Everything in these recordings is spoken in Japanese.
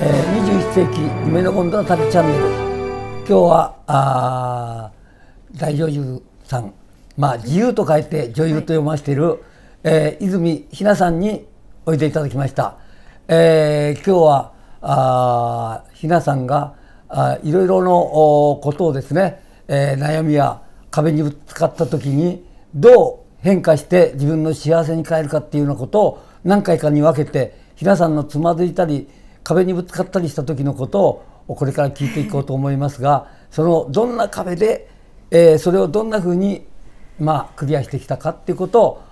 え21世紀夢のゴンドラ旅チャンネル今日はあ大女優さんまあ自由と書いて女優と読ませている、はい、えー、泉ひなさんにおいでいただきました、えー、今日はあひなさんがあいろいろのおことをですね、えー、悩みや壁にぶつかった時にどう変化して自分の幸せに変えるかっていうようなことを何回かに分けてひなさんのつまずいたり壁にぶつかったりした時のことをこれから聞いていこうと思いますがそのどんな壁で、えー、それをどんなふうに、まあ、クリアしてきたかっていうことを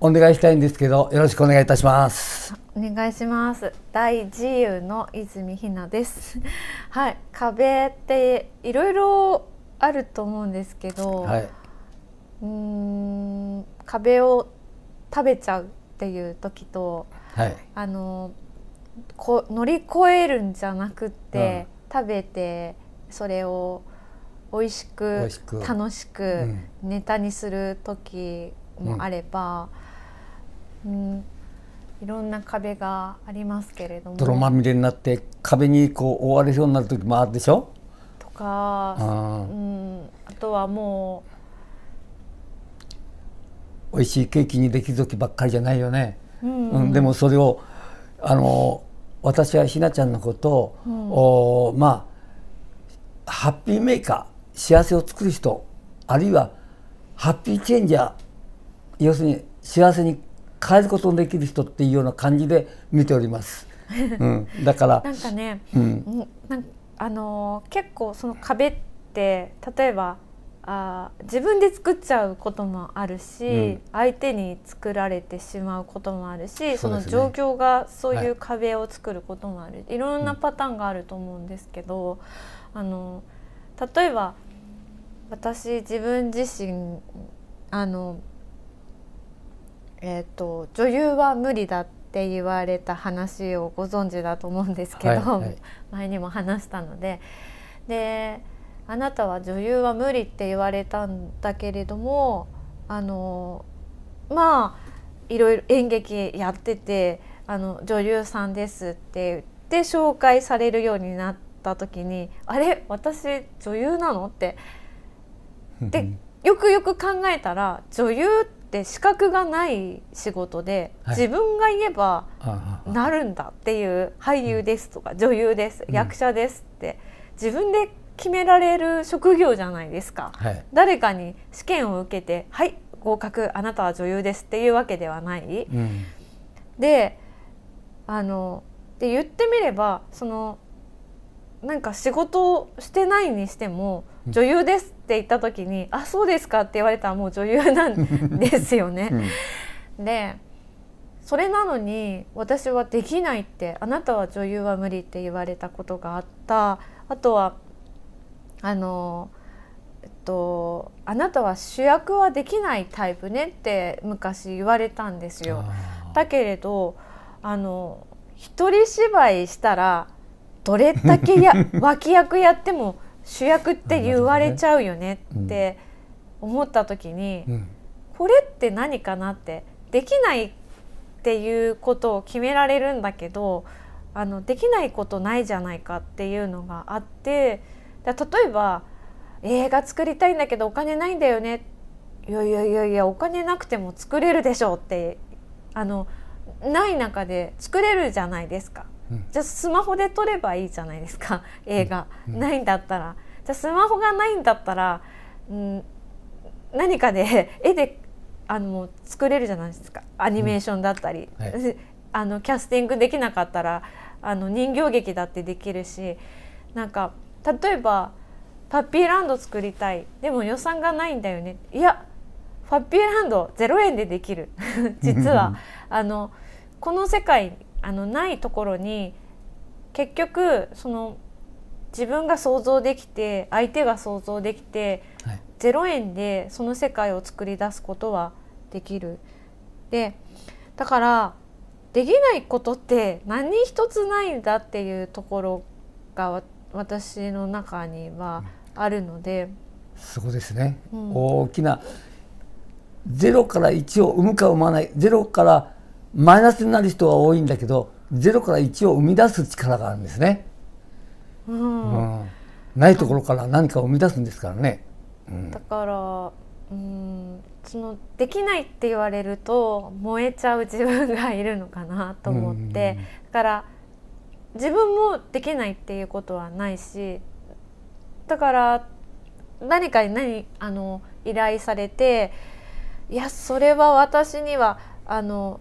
お願いしたいんですけどよろしくお願いいたしますお願いします大自由の泉ひなです はい壁っていろいろあると思うんですけど、はい、うん壁を食べちゃうっていう時と、はい、あのこ乗り越えるんじゃなくて、うん、食べてそれを美味しく楽しくネタにする時もあれば、うん、うん、いろんな壁がありますけれども泥まみれになって壁にこう覆われそうになる時もあるでしょとかあ,、うん、あとはもう美味しいケーキにできる時ばっかりじゃないよね。うん、うん、でもそれをあの私はひなちゃんのことを、うん、おまあハッピーメーカー幸せを作る人あるいはハッピーチェンジャー要するに幸せに変えることのできる人っていうような感じで見ております。うん、だからなんかね、うん、あのー、結構その壁って例えばあ自分で作っちゃうこともあるし、うん、相手に作られてしまうこともあるしそ、ね,、の状況がそういう壁を作ることもある、はい、いろんなパターンがあると思うんですけど、うん、あの例えば私自分自身あの、えーと、と女優は無理だって言われた話をご存知だと思うんですけど、はいはい、前にも話したので。であなたは女優は無理って言われたんだけれどもあのまあいろいろ演劇やっててあの女優さんですって言って紹介されるようになった時にあれ私女優なのって。でよくよく考えたら女優って資格がない仕事で、自分が言えばなるんだっていう俳優ですとか女優です、役者ですって自分で決められる職業じゃないですか、はい、誰かに試験を受けて「はい合格あなたは女優です」っていうわけではない。うん、であので言ってみればそのなんか仕事をしてないにしても「女優です」って言った時に「うん、あそうですか」って言われたらもう女優なんですよね。うん、でそれなのに私はできないってあなたは女優は無理って言われたことがあったあとはあのえっと、あなたは主役はできないタイプねって昔言われたんですよ。だけれどあの一人芝居したらどれだけや 脇役やっても主役って言われちゃうよねって思った時に、うん、これって何かなってできないっていうことを決められるんだけどあのできないことないじゃないかっていうのがあって。例えば映画作りたいんだけどお金ないんだよねいやいやいやいやお金なくても作れるでしょうってあのない中で作れるじゃないですか、うん、じゃあスマホで撮ればいいじゃないですか映画、うんうん、ないんだったらじゃあスマホがないんだったら、うん、何かで 絵であの作れるじゃないですかアニメーションだったり、はい、あのキャスティングできなかったらあの人形劇だってできるしなんか。例えばパッピーランド作りたいでも予算がないんだよねいやパッピーランド0円でできる 実はあのこの世界あのないところに結局その自分が想像できて相手が想像できて、はい、0円でその世界を作り出すことはできる。でだからできないことって何一つないんだっていうところが私の中にはあるので、そうですね、うん、大きなゼロから一を生むか生まないゼロからマイナスになる人は多いんだけどゼロから一を生み出す力があるんですね、うん、うん、ないところから何かを生み出すんですからね、うん、だからうんそのできないって言われると燃えちゃう自分がいるのかなと思って、だから自分もできないっていうことはないしだから何かに何あの依頼されていやそれは私にはあの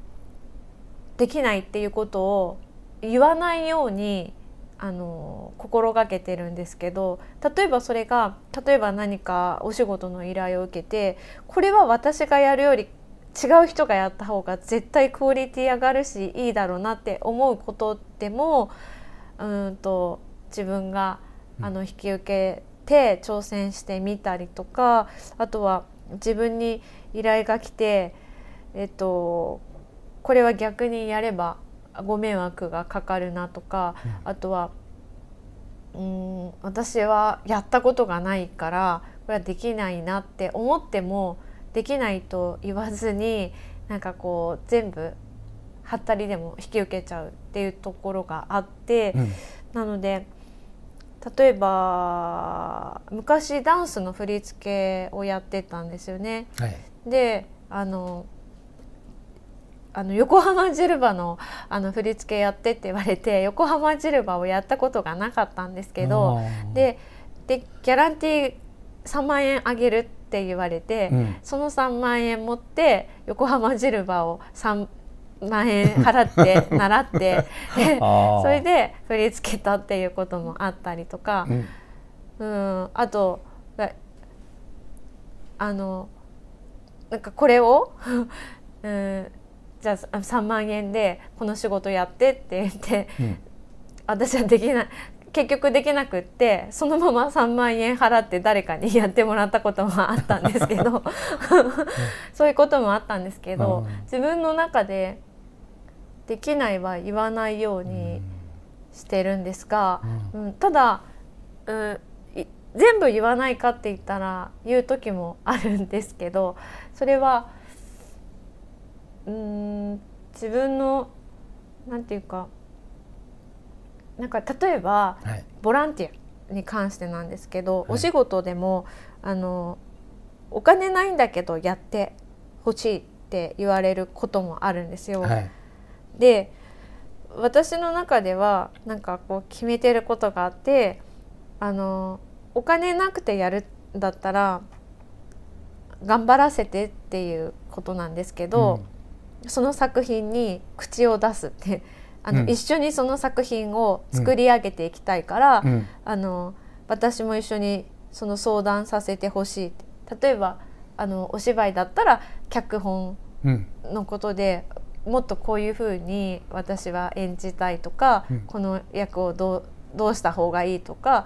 できないっていうことを言わないようにあの心がけてるんですけど例えばそれが例えば何かお仕事の依頼を受けてこれは私がやるより違う人がやった方が絶対クオリティ上がるしいいだろうなって思うことでもうんと自分があの引き受けて挑戦してみたりとかあとは自分に依頼が来て、えっと、これは逆にやればご迷惑がかかるなとか、あとはうん私はやったことがないからこれはできないなって思ってもできないと言わずになんかこう全部はったりでも引き受けちゃうっていうところがあって、うん、なので例えば昔ダンスの振り付けをやってたんですよね。はい、であのあの横浜ジルバのあの振り付けやってって言われて横浜ジルバをやったことがなかったんですけどででギャランティー3万円あげるってって言われて、うん、その3万円持って横浜ジルバを3万円払って 習ってそれで振り付けたっていうこともあったりとか、うん、あとあのなんかこれを うんじゃあ3万円でこの仕事やってって言って、うん、私はできない結局できなくってそのまま3万円払って誰かにやってもらったこともあったんですけど そういうこともあったんですけど、自分の中でできないは言わないようにしてるんですが、うん、うん、ただ、うん、全部言わないかって言ったら言う時もあるんですけどそれはうん自分のなんていうかなんか例えば、はい、ボランティアに関してなんですけど、はい、お仕事でもあのお金ないんだけどやってほしいって言われることもあるんですよ。はい、で私の中ではなんかこう決めてることがあってあのお金なくてやるんだったら頑張らせてっていうことなんですけど、うん、その作品に口を出すってあの、うん、一緒にその作品を作り上げていきたいから、うん、あの私も一緒にその相談させてほしい例えばあのお芝居だったら脚本のことで、うん、もっとこういうふうに私は演じたいとか、この役をどうどうした方がいいとか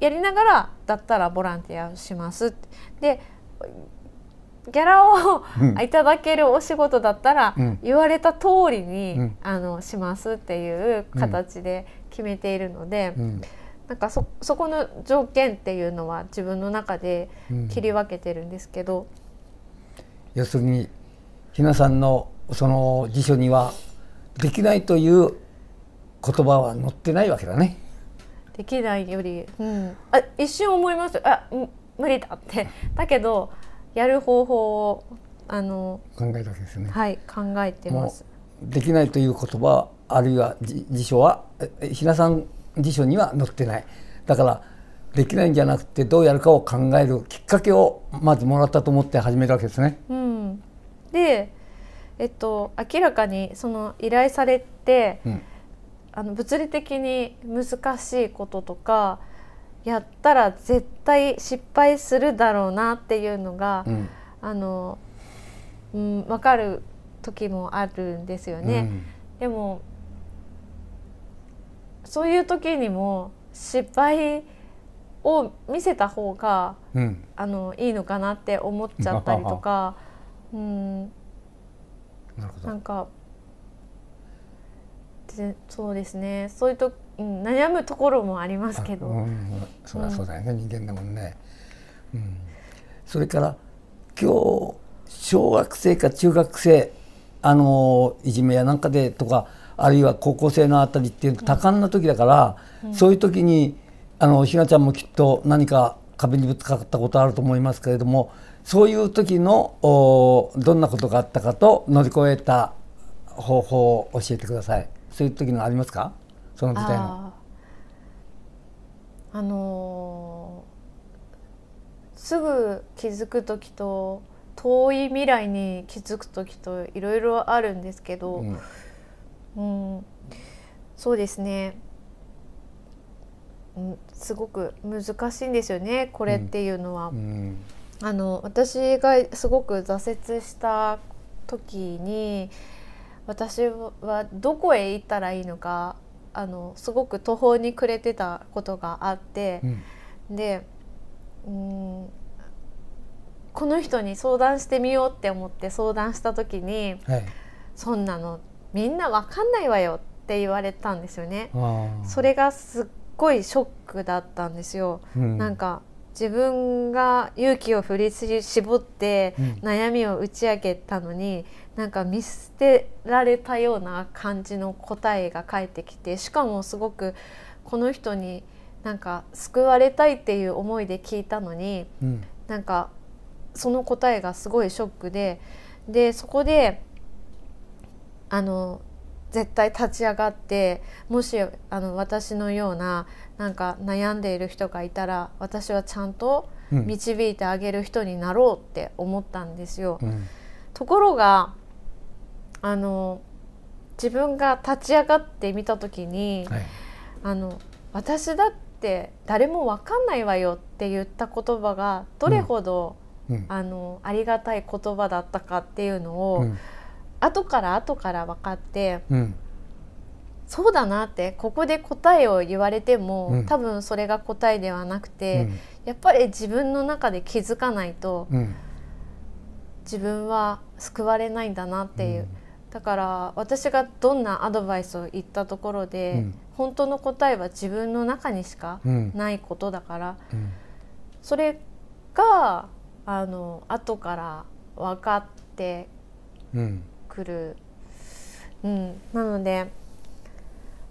やりながらだったらボランティアをしますでギャラをいただけるお仕事だったら、言われた通りに、あのしますっていう形で決めているので、なんかそこの条件っていうのは自分の中で切り分けてるんですけど、要するにひなさんのその辞書にはできないという言葉は載ってないわけだね。できないより、うん、あ一瞬思いますあ無理だってだけどやる方法をあの考えたわけですよね。はい考えてます。できないという言葉あるいは辞書は平さん辞書には載ってない。だからできないんじゃなくてどうやるかを考えるきっかけをまずもらったと思って始めたわけですね。うん、で、えっと、明らかにその依頼されて、うん、あの物理的に難しいこととかやったら絶対失敗するだろうなっていうのが、うん、あの、うん、分かる時もあるんですよね。うん、でもそういう時にも失敗を見せた方が、うん、あのいいのかなって思っちゃったりとか、うん、ななんかそうですねそういう時うん、悩むところもありますけど、うん、そりゃそうだよね、うん、人間だもんね、うん、それから今日小学生か中学生あのいじめやなんかでとかあるいは高校生のあたりっていう多感な時だから、うん、そういう時にあのひなちゃんもきっと何か壁にぶつかったことあると思いますけれどもそういう時のどんなことがあったかと乗り越えた方法を教えてください。そういう時のありますかその時代の。あのー、すぐ気づく時と遠い未来に気づく時といろいろあるんですけど、うん、うん、そうですね、うん、すごく難しいんですよねこれっていうのは。うん、あの私がすごく挫折した時に私はどこへ行ったらいいのかあのすごく途方に暮れてたことがあって、うん、でうんこの人に相談してみようって思って相談した時に、はい、そんなのみんなわかんないわよって言われたんですよね。それがすっごいショックだったんですよ。うん、なんか自分が勇気を振り絞って悩みを打ち明けたのに、うん、なんか見捨てられたような感じの答えが返ってきてしかもすごくこの人になんか救われたいっていう思いで聞いたのに、うん、なんかその答えがすごいショックででそこであの絶対立ち上がってもしあの私のようななんか悩んでいる人がいたら私はちゃんと導いてあげる人になろうって思ったんですよ。うん、ところがあの自分が立ち上がってみた時に、はい、あの私だって誰も分かんないわよって言った言葉がどれほど、うんうん、あのありがたい言葉だったかっていうのを、うん後から後から分かって、うん、そうだなってここで答えを言われても、うん、多分それが答えではなくて、やっぱり自分の中で気づかないと、自分は救われないんだなっていう。だから私がどんなアドバイスを言ったところで、うん、本当の答えは自分の中にしかないことだから、うんうん、それがあの後から分かって、くる、うん、なので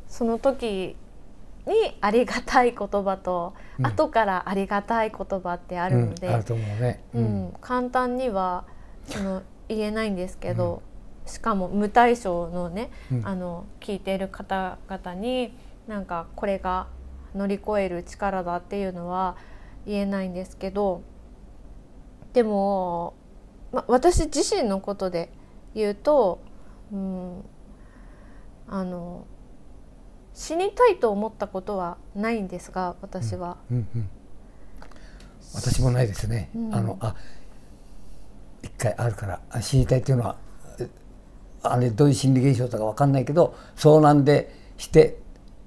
その時にありがたい言葉と、うん、後からありがたい言葉ってあるので、うん簡単にはその言えないんですけど、しかも無対象のね、あの聞いている方々になんかこれが乗り越える力だっていうのは言えないんですけどでも、ま、私自身のことで言うと、うん、あの死にたいと思ったことはないんですが私は、うんうんうん、私もないですね、うん、あのあ一回あるからあ死にたいというのはあれどういう心理現象だかわかんないけどそうなんでして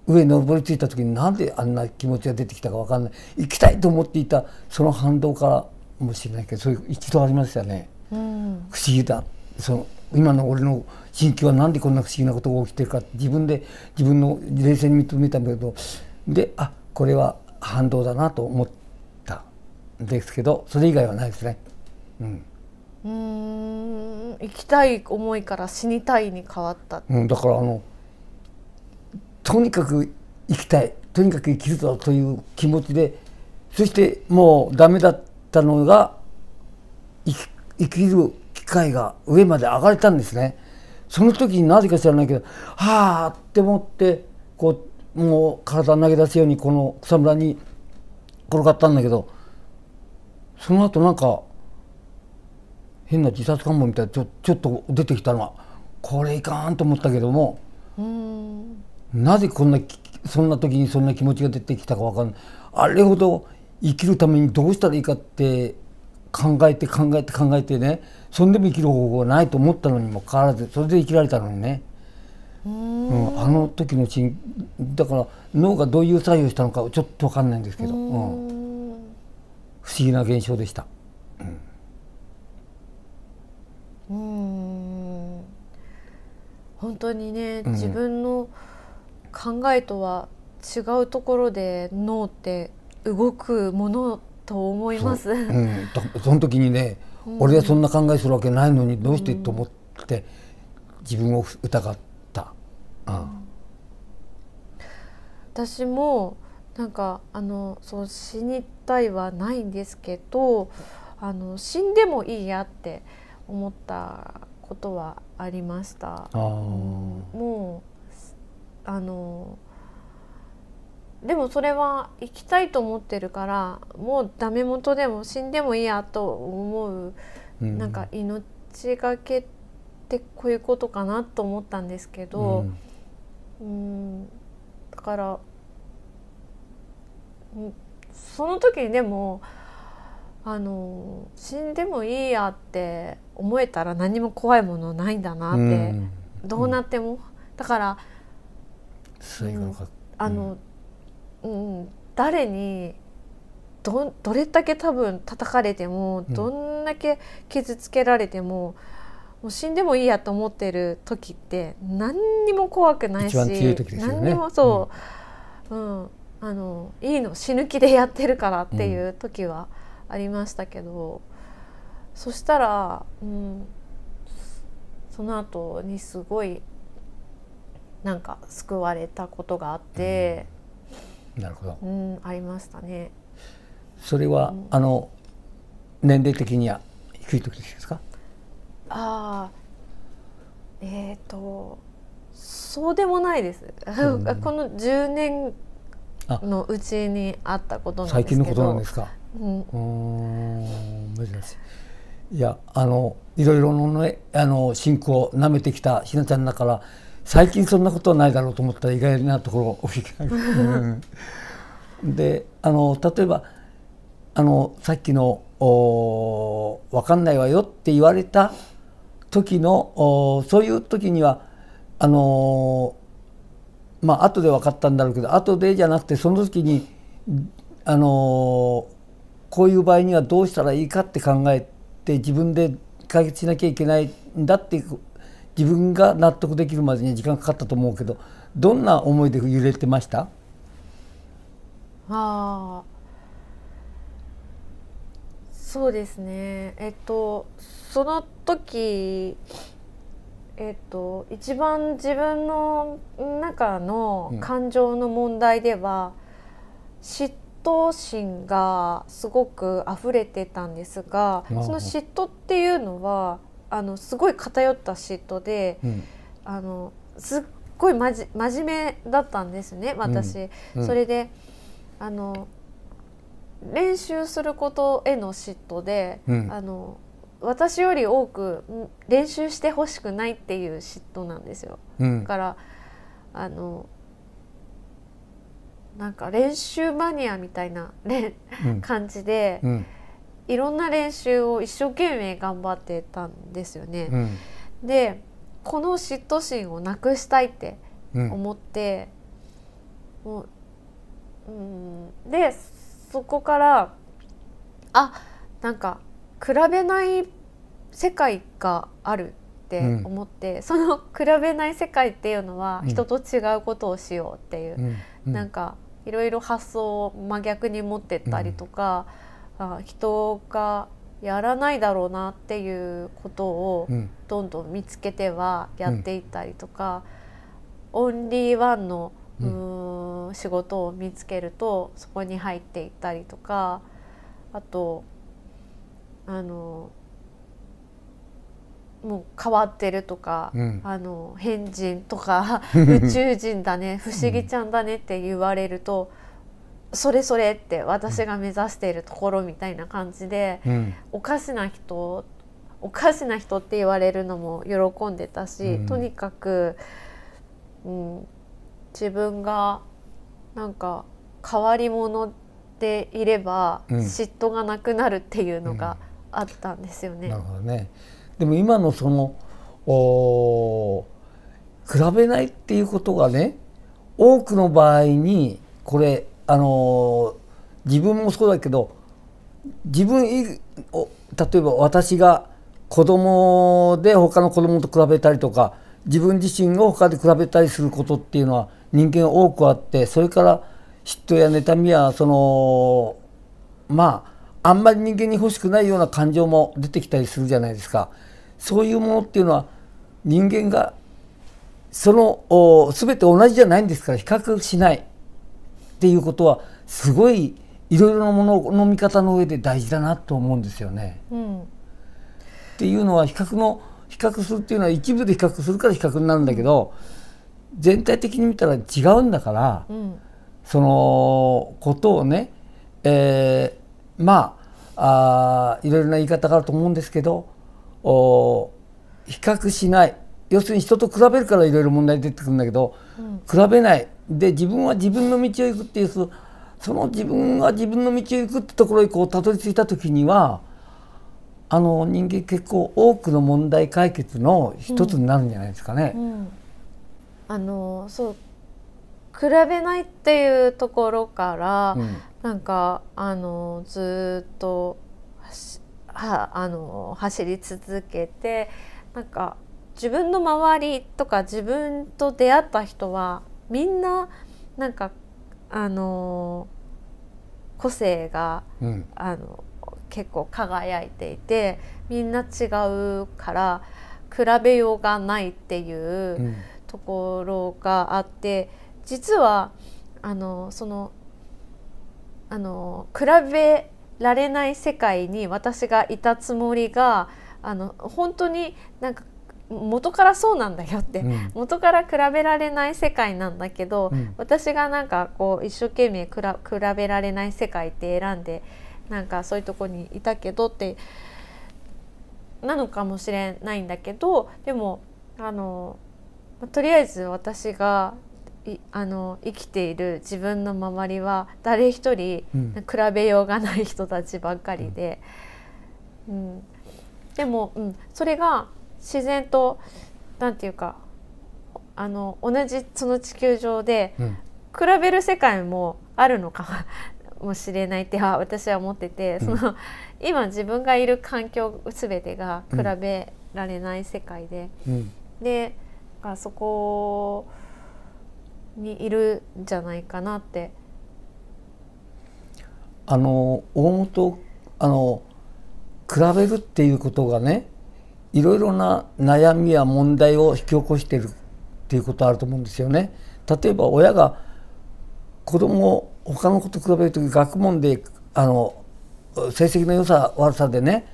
上に登りついた時になんであんな気持ちが出てきたかわかんない行きたいと思っていたその反動からもしれないけどそういう一度ありましたね、うん、不思議だその今の俺の心境は何でこんな不思議なことが起きてるか自分で自分の冷静に認めたんだけどであこれは反動だなと思ったんですけどそれ以外はないですね。うんうん生きたい思いから死にたいに変わった、うん、だからあのとにかく生きたいとにかく生きるぞという気持ちでそしてもうダメだったのが生き生きる械が上まで上がれたんですねその時になぜか知らないけどはあって思ってこうもう体投げ出すようにこの草むらに転がったんだけどその後なんか変な自殺願望みたいなちょちょっと出てきたのはこれいかんと思ったけどもなぜこんなそんな時にそんな気持ちが出てきたか分かんないあれほど生きるためにどうしたらいいかって考えて考えて考えてねそんでも生きる方法はないと思ったのにもかかわらずそれで生きられたのにね。うん、うん、あの時のちだから脳がどういう作用したのかちょっと分かんないんですけど、うん、不思議な現象でした。うん、うん本当にね、自分の考えとは違うところで脳って動くものと思います。ううん、その時にね、俺はそんな考えするわけないのにどうしてと思って、自分を疑った。うん、私もなんかあのそう死にたいはないんですけどあの死んでもいいやって思ったことはありました。もうあのでもそれは生きたいと思ってるからもうダメ元でも死んでもいいやと思う、うん、なんか命がけってこういうことかなと思ったんですけど、うん、うんだからその時にでもあの死んでもいいやって思えたら何も怖いものないんだなって、うん、どうなっても、だから。うん、あの、うん、誰にどどれだけ多分叩かれてもどんだけ傷つけられても、うん、もう死んでもいいやと思ってる時って何にも怖くないし、何にもそう、うん、うん、あのいいの死ぬ気でやってるからっていう時はありましたけど、うん、そしたら、うん、その後にすごいなんか救われたことがあって。なるほど、うん、ありましたねそれは、うん、あの年齢的には低い時ですかああえっ、ー、とそうでもないです、この十年のうちにあったこと最近のことなんですか、うん、うん珍しいいやあのいろいろのねあの信仰をなめてきたひなちゃんだから最近そんなことはないだろうと思ったら意外なところであの例えばあのさっきのお「分かんないわよ」って言われた時のおそういう時にはあのー、まあ後で分かったんだろうけど後でじゃなくてその時にあのー、こういう場合にはどうしたらいいかって考えて自分で解決しなきゃいけないんだっていう自分が納得できるまでに時間かかったと思うけどどんな思いで揺れてましたあそうですねえっとその時えっと一番自分の中の感情の問題では、うん、嫉妬心がすごく溢れてたんですが、その嫉妬っていうのはあのすごい偏った嫉妬で、うん、あのすっごいまじ真面目だったんですね私、うんうん、それであの練習することへの嫉妬で、あの私より多く練習してほしくないっていう嫉妬なんですよ。だからあのなんか練習マニアみたいな、ね感じで。いろんな練習を一生懸命頑張ってたんですよね。うん、でこの嫉妬心をなくしたいって思って、うん、もううんでそこからあなんか比べない世界があるって思って、うん、その比べない世界っていうのは人と違うことをしようっていう、うん、なんかいろいろ発想を真逆に持ってったりとか。うんあ人がやらないだろうなっていうことをどんどん見つけてはやっていったりとか、うん、オンリーワンの、うん、仕事を見つけるとそこに入っていったりとかあとあのもう変わってるとか、うん、あの変人とか 宇宙人だね不思議ちゃんだねって言われると。それそれって私が目指しているところみたいな感じで、うん、おかしな人おかしな人って言われるのも喜んでたし、うん、とにかく、うん、自分がなんか変わり者でいれば、嫉妬がなくなるっていうのがあったんですよね。なるほどねでも今のそのお比べないっていうことがね多くの場合にこれあの自分もそうだけど自分を例えば私が子供で他の子供と比べたりとか自分自身を他で比べたりすることっていうのは人間多くあってそれから嫉妬や妬みやそのまああんまり人間に欲しくないような感情も出てきたりするじゃないですかそういうものっていうのは人間がその全て同じじゃないんですから比較しないっていうことはすごいいろいろなものの見方の上で大事だなと思うんですよね。うん、っていうのは比較の比較するっていうのは一部で比較するから比較になるんだけど全体的に見たら違うんだから、うん、そのことをね、えー、まああいろいろな言い方があると思うんですけどお比較しない要するに人と比べるからいろいろ問題出てくるんだけど比べない、うん、で自分は自分の道を行くっていうその自分は自分の道を行くってところにこうたどり着いた時にはあの人間結構多くの問題解決の一つになるんじゃないですかね。うんうん、あのそう比べないっていうところから、うん、なんかあのずっとはあの走り続けてなんか自分の周りとか自分と出会った人はみんななんかあのー、個性が、うん、あの結構輝いていてみんな違うから比べようがないっていうところがあって、うん、実はあのそのあの比べられない世界に私がいたつもりがあの本当になんか元からそうなんだよって、うん、元から比べられない世界なんだけど、うん、私がなんかこう一生懸命比べられない世界って選んでなんかそういうとこにいたけどってなのかもしれないんだけどでもあのとりあえず私があの生きている自分の周りは誰一人比べようがない人たちばっかりで、うん、うん、でも、うん、それが自然と何て言うかあの同じその地球上で比べる世界もあるのか もしれないって私は思ってて、うん、その今自分がいる環境全てが比べられない世界で、うん、でそこにいるんじゃないかなって。あの大元あの比べるっていうことがねいろいろな悩みや問題を引き起こしてるっていうことあると思うんですよね。例えば親が子供を他の子と比べる時学問であの成績の良さ悪さでね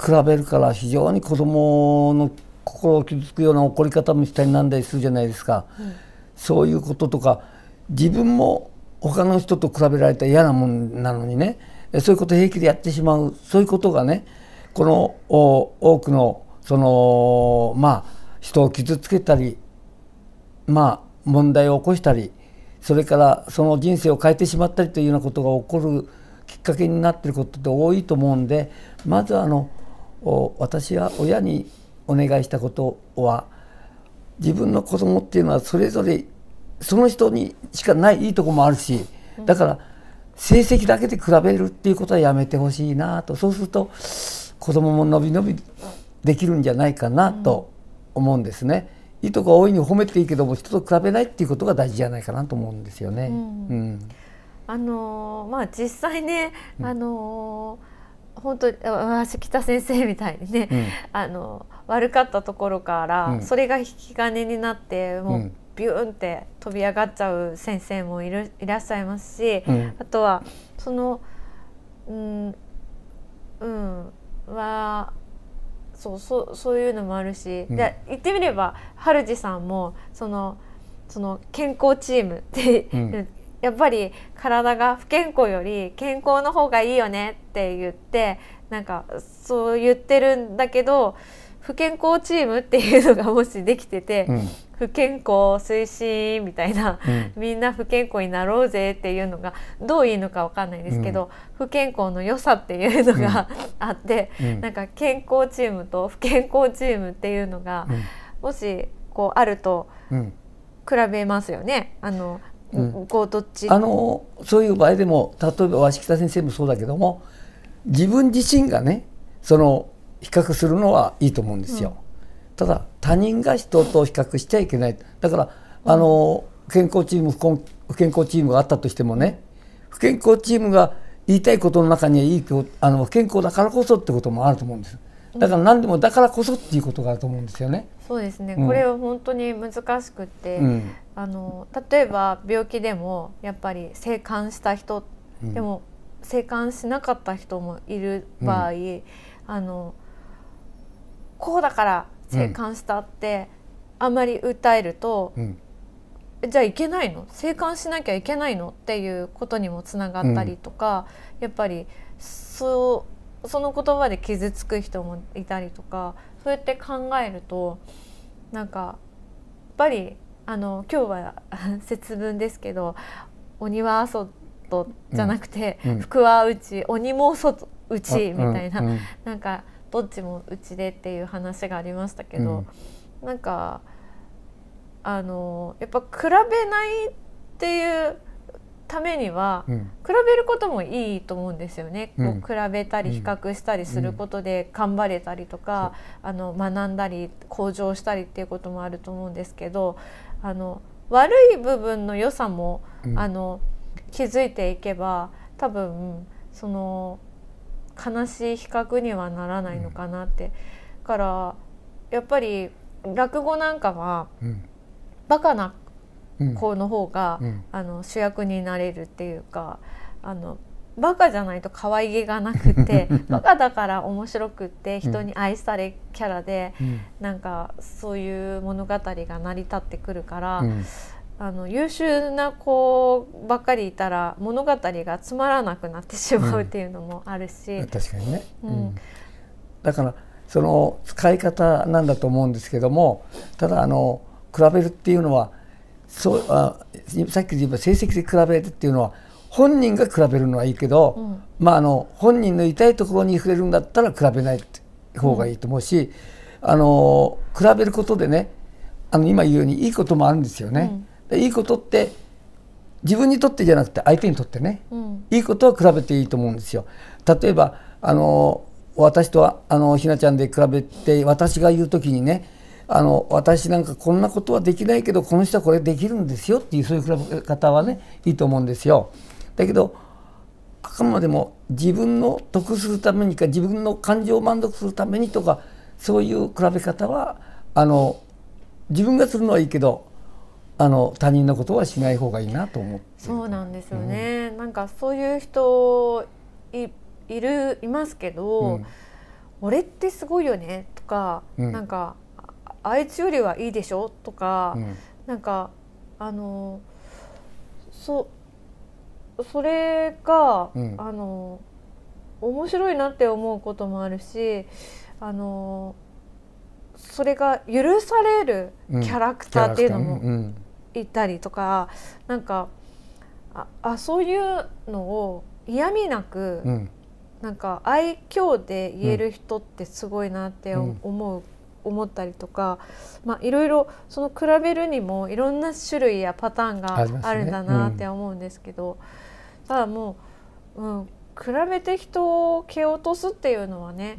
比べるから非常に子供の心を傷つくような怒り方もしたりなんだりするじゃないですか、うん、そういうこととか自分も他の人と比べられたら嫌なもんなのにねそういうこと平気でやってしまうそういうことがねこの多くのそのまあ人を傷つけたりまあ問題を起こしたりそれからその人生を変えてしまったりというようなことが起こるきっかけになってることって多いと思うんでまずあの私は親にお願いしたことは自分の子供っていうのはそれぞれその人にしかないいいとこもあるしだから成績だけで比べるっていうことはやめてほしいなとそうすると子供も伸び伸びできるんじゃないかなと思うんですね。うん、いいとこ大いに褒めていいけども人と比べないっていうことが大事じゃないかなと思うんですよね。うん、うん、あのー、まあ実際ね、あのー、本当私北先生みたいにね、うん、あの悪かったところから、それが引き金になってもうビューンって飛び上がっちゃう先生もいるいらっしゃいますし、あとはそのうん、うん、はそうそうそういうのもあるし、うん、で言ってみればはるじさんもそのその健康チームってうん、やっぱり体が不健康より健康の方がいいよねって言ってなんかそう言ってるんだけど不健康チームっていうのがもしできてて、うん、不健康推進みたいな、うん、みんな不健康になろうぜっていうのがどういいのか分かんないですけど、うん、不健康の良さっていうのがあって、うん、なんか健康チームと不健康チームっていうのが、もしこうあると比べますよね。あのこうどっちあのそういう場合でも例えば鷲北先生もそうだけども自分自身がねその比較するのはいいと思うんですよ。ただ他人が人と比較しちゃいけないだからあの健康チーム不健康チームがあったとしてもね不健康チームが言いたいことの中にはいいあの不健康だからこそってこともあると思うんです。だから何でもだからこそっていうことがあると思うんですよね。そうですね。これは本当に難しくて、うん、あの例えば病気でもやっぱり生還した人、うん、でも生還しなかった人もいる場合、うん、あのこうだから性感したって、あんまり訴えると、じゃあいけないの生還しなきゃいけないのっていうことにもつながったりとか、うん、やっぱりそうその言葉で傷つく人もいたりとかそうやって考えるとなんかやっぱりあの今日は 節分ですけど鬼は阿とじゃなくて、うん、福は内鬼も外内みたいな、うんうん、なんか。どっちもうちでっていう話がありましたけど、うん、なんかあのやっぱ比べないっていうためには、うん、比べることもいいと思うんですよね、うん、こう比べたり比較したりすることで頑張れたりとか、うん、あの学んだり向上したりっていうこともあると思うんですけどあの悪い部分の良さも、あの気づいていけば多分その悲しい比較にはならないのかなって、うん、からやっぱり落語なんかは、うん、バカな子の方が、うん、あの主役になれるっていうかあのバカじゃないと可愛げがなくて バカだから面白くって人に愛されキャラで、うん、なんかそういう物語が成り立ってくるから、うん、あの優秀な子ばっかりいたら物語がつまらなくなってしまうっていうのもあるし、うん、確かにね、うん、だからその使い方なんだと思うんですけどもただあの比べるっていうのはそうあさっき言った成績で比べるっていうのは本人が比べるのはいいけど、うん、まあ、あの本人の痛いところに触れるんだったら比べない方がいいと思うし、あの比べることでねあの今言うようにいいこともあるんですよね。いいことって自分にとってじゃなくて相手にとってね、うん、いいことは比べていいと思うんですよ。例えばあの私とはあのひなちゃんで比べて私が言う時にねあの私なんかこんなことはできないけどこの人はこれできるんですよっていうそういう比べ方はねいいと思うんですよ。だけどあくまでも自分の得するためにか自分の感情を満足するためにとかそういう比べ方はあの自分がするのはいいけどあの他人のことはしない方がいいなと思ってそうなんですよね、うん、なんかそういう人いいるいますけど、うん、俺ってすごいよねとか、うん、なんかあいつよりはいいでしょとか、うん、なんかあのそそれが、うん、あの面白いなって思うこともあるしあのそれが許されるキャラクターっていうのもいたりとかなんかああそういうのを嫌味なく、うん、なんか愛嬌で言える人ってすごいなって思う、思ったりとか、まあ、いろいろその比べるにもいろんな種類やパターンがあるんだなって思うんですけど、ねうん、ただもう、うん、比べて人を蹴落とすっていうのはね、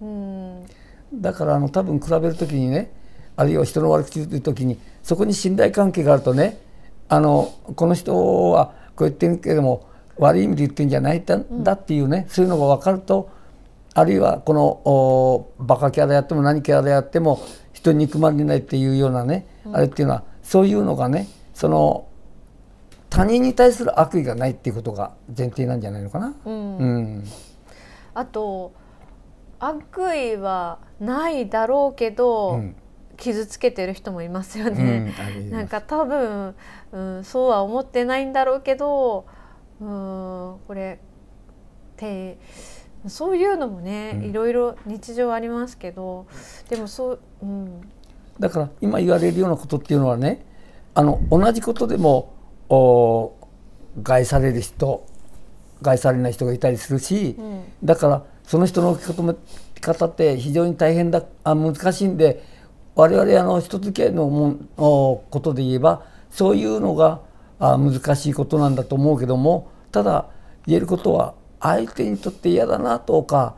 うん、うん、だからあの多分比べる時にねあるいは人の悪口という時にそこに信頼関係があるとねあのこの人はこう言ってるけれども悪い意味で言ってるんじゃないんだっていうね、うん、そういうのが分かるとあるいはこのおバカキャラやっても何キャラやっても人に憎まれないっていうようなね、うん、あれっていうのはそういうのがねその他人に対する悪意がないっていうことが前提なんじゃないのかな。うん、うん、あと悪意はないだろうけど、うん、傷つけてる人もいますよね。うん、なんか多分、うん、そうは思ってないんだろうけど、うん、これてそういうのもね、うん、いろいろ日常ありますけどでもそう、うん、だから今言われるようなことっていうのはねあの同じことでもお害される人害されない人がいたりするし、うん、だからその人の受け止め方って非常に大変だあ難しいんで我々あのき合いのもんことで言えばそういうのが難しいことなんだと思うけどもただ言えることは相手にとって嫌だなとか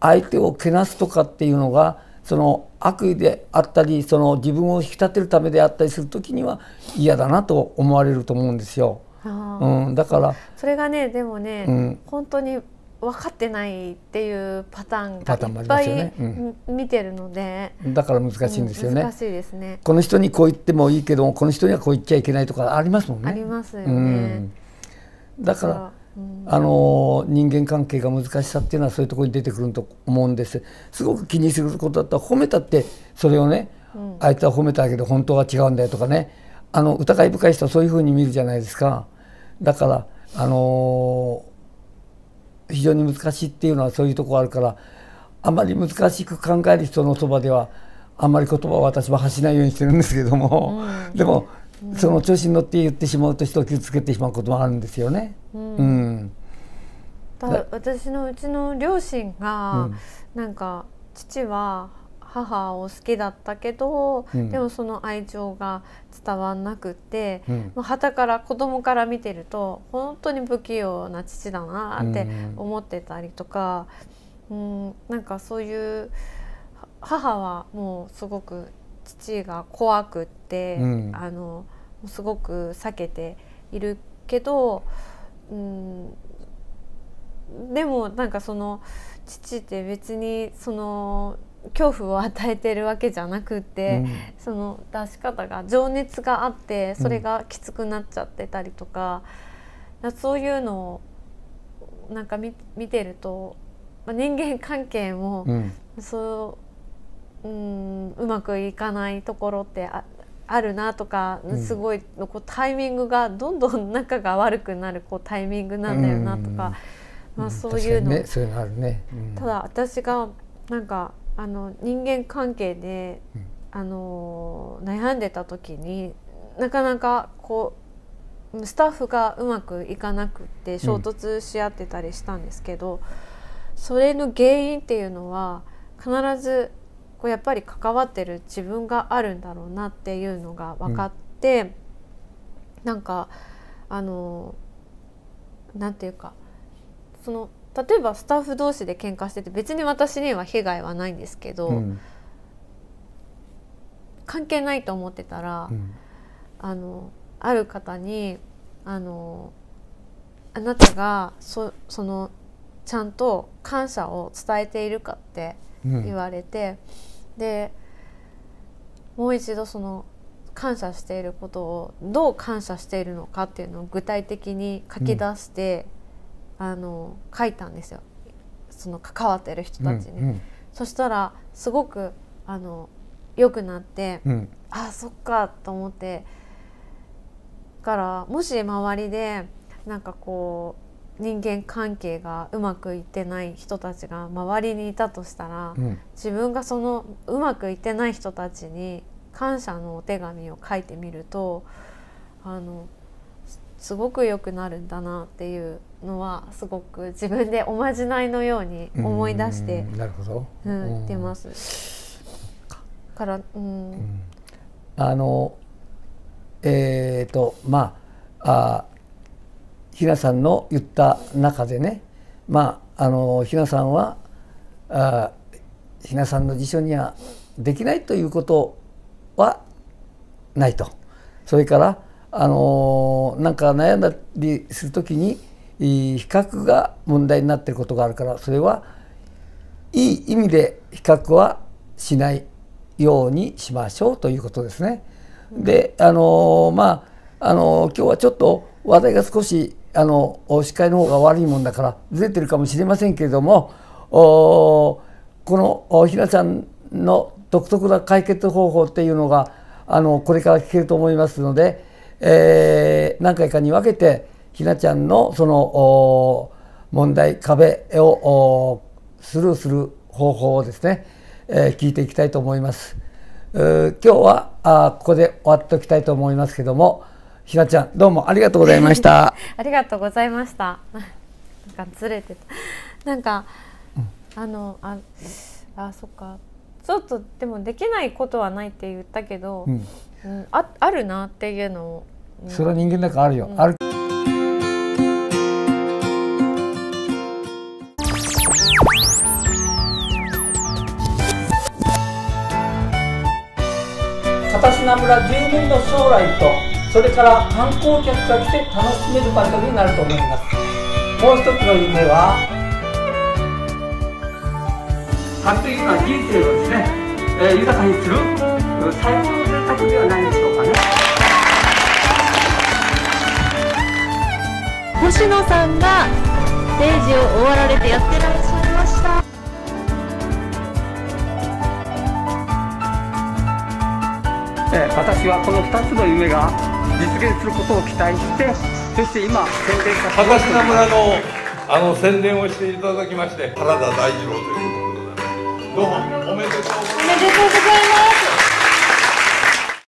相手をけなすとかっていうのがその悪意であったりその自分を引き立てるためであったりする時には嫌だなと思われると思うんですよ。うん、だからそれがねでもね、うん、本当に分かってないっていうパターンがいっぱい、ねうん、見てるのでだから難しいんですよね、難しいですねこの人にこう言ってもいいけどこの人にはこう言っちゃいけないとかありますもんねありますよね、うん、だからあの人間関係が難しさっていうのはそういうところに出てくると思うんですすごく気にすることだったら褒めたってそれをね、うん、あいつは褒めたけど本当は違うんだよとかねあの疑い深い人はそういうふうに見るじゃないですかだからあの非常に難しいっていうのはそういうとこあるからあまり難しく考える人のそばではあんまり言葉を私は発しないようにしてるんですけども、うん、でも、うん、その調子に乗って言ってしまうと人を傷つけてしまうこともあるんですよね。うん、うん私のうちの両親が、なんか父は母を好きだったけど、うん、でもその愛情が伝わんなくて、うん、はたから子供から見てると本当に不器用な父だなって思ってたりとか、うん、うん、なんかそういう母はもうすごく父が怖くって、うん、あのすごく避けているけど、うん、でもなんかその父って別にその恐怖を与えてるわけじゃなくて、うん、その出し方が情熱があってそれがきつくなっちゃってたりとか、うん、そういうのをなんか見見てると、まあ、人間関係も、うそううんうまくいかないところってああるなとかすごい、うん、こうタイミングがどんどん仲が悪くなるこうタイミングなんだよなとか、まあ、そういうの,、ねそういうのあるねただ私がなんかあの人間関係で、うん、あの悩んでた時になかなかこうスタッフがうまくいかなくて衝突し合ってたりしたんですけど、うん、それの原因っていうのは必ずこうやっぱり関わってる自分があるんだろうなっていうのが分かって、うん、なんかあのなんていうかその例えばスタッフ同士で喧嘩してて別に私には被害はないんですけど、うん、関係ないと思ってたら、うん、あのある方にあの「あなたがそそのちゃんと感謝を伝えているか」って言われて、うん、でもう一度その感謝していることをどう感謝しているのかっていうのを具体的に書き出して。うんあの書いたんですよその関わってる人たちに、うんうん、そしたらすごくあの良くなって、うん、あそっかと思ってからもし周りでなんかこう人間関係がうまくいってない人たちが周りにいたとしたら、うん、自分がそのうまくいってない人たちに感謝のお手紙を書いてみるとあのすごく良くなるんだなっていうのはすごく自分でおまじないのように思い出してなるほど、うん、出ます。から、うん、うん、あのえっ、ー、とまああ平さんの言った中でねまああの平さんはあ平さんの辞書にはできないということはないとそれからあのなんか悩んだりする時に比較が問題になってることがあるからそれはいい意味で比較はしないようにしましょうということですね。であのまあ、あの今日はちょっと話題が少しあの視界の方が悪いもんだからずれてるかもしれませんけれどもこのひなちゃんの独特な解決方法っていうのがあのこれから聞けると思いますので。えー、何回かに分けてひなちゃんのその問題壁をスルーする方法をですね、えー、聞いていきたいと思います。今日はあここで終わっておきたいと思いますけどもひなちゃんどうもありがとうございました。ありがとうございました。なんかずれてた。なんか、うん、あのああそっかちょっとでもできないことはないって言ったけど。うんうん、ああるなっていうのを、うん、それは人間だからあるよ、うん、ある片品村住民の将来とそれから観光客が来て楽しめる場所になると思いますもう一つの夢は完璧な人生をですね、えー、豊かにする最高の住宅ではないでしょうかね星野さんがステージを終わられてやってらっしゃいました私はこの二つの夢が実現することを期待してそして今宣伝させてい村のあの宣伝をしていただきまして原田大二郎ということでどうもおめでとうございます